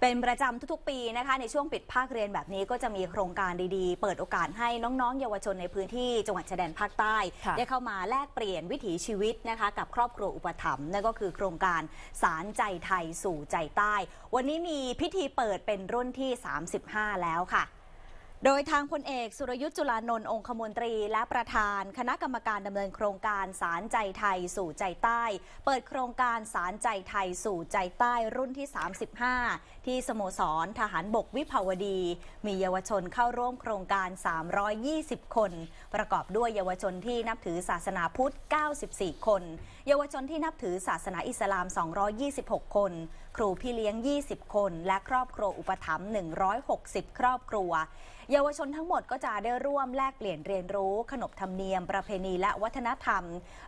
เป็นประจำทุกๆปีนะคะในช่วงปิดภาคเรียนแบบนี้ก็จะมีโครงการดีๆเปิดโอกาสให้น้องๆเยาวชนในพื้นที่จังหวัดชายแดนภาคใต้ได้เข้ามาแลกเปลี่ยนวิถีชีวิตนะคะ กับครอบครัวอุปถัมภ์นั่นก็คือโครงการสารใจไทยสู่ใจใต้ วันนี้มีพิธีเปิดเป็นรุ่นที่ 35 แล้วค่ะโดยทางพลเอกสุรยุทธ์จุลานนท์องคมนตรีและประธาน คณะกรรมการดำเนินโครงการสารใจไทยสู่ใจใต้ เปิดโครงการสารใจไทยสู่ใจใต้รุ่นที่ 35 ที่ สโมสรทหารบกวิภาวดี มีเยาวชนเข้าร่วมโครงการ 320 คน ประกอบด้วยเยาวชนที่นับถือศาสนาพุทธ 94 คน เยาวชนที่นับถือศาสนาอิสลาม 226 คน ครูพี่เลี้ยง 20 คน และครอบครัวอุปถัมภ์ 160 ครอบครัวเยาวชนทั้งหมดก็จะได้ร่วมแลกเปลี่ยนเรียนรู้ ขนบธรรมเนียมประเพณีและวัฒนธรรม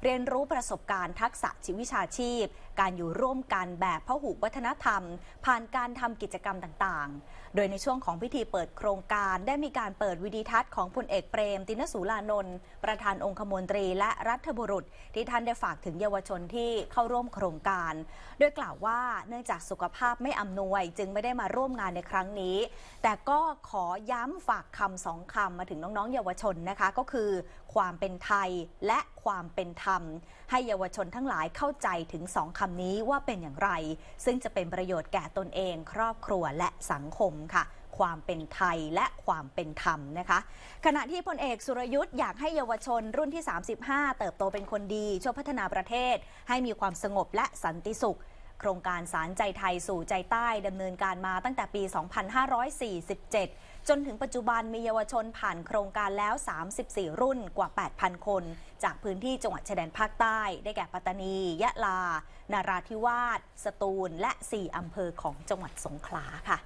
เรียนรู้ประสบการณ์ทักษะชีวิชาชีพ การอยู่ร่วมกันแบบพหุวัฒนธรรม ผ่านการทำกิจกรรมต่างๆ โดยในช่วงของพิธีเปิดโครงการ ได้มีการเปิดวิดีทัศน์ของพลเอกเปรม ตินสุลานนท์ประธานองคมนตรี และรัฐบุรุษ ที่ท่านได้ฝากถึงเยาวชนที่เข้าร่วมโครงการโดยกล่าวว่าเนื่องจากสุขภาพไม่อำนวยจึงไม่ได้มาร่วมงานในครั้งนี้ แต่ก็ขอย้ำฝากคำสองคำมาถึงน้องๆ เยาวชนนะคะก็คือความเป็นไทยและความเป็นธรรม ให้เยาวชนทั้งหลายเข้าใจถึงสองคำนี้ว่าเป็นอย่างไร ซึ่งจะเป็นประโยชน์แก่ตนเอง ครอบครัวและสังคมค่ะ ความเป็นไทยและความเป็นธรรมนะคะขณะที่พลเอกสุรยุทธ์อยากให้เยาวชน รุ่นที่ 35 เติบโตเป็นคนดีช่วยพัฒนาประเทศ ให้มีความสงบและสันติสุขโครงการสารใจไทยสู่ใจใต้ดำเนินการมาตั้งแต่ปี 2547 จนถึงปัจจุบันมีเยาวชนผ่านโครงการแล้ว 34 รุ่นกว่า 8,000 คน จากพื้นที่จังหวัดชายแดนภาคใต้ ได้แก่ปัตตานี ยะลานาราธิวาสสตูล และ 4 อำเภอของจังหวัดสงขลาค่ะ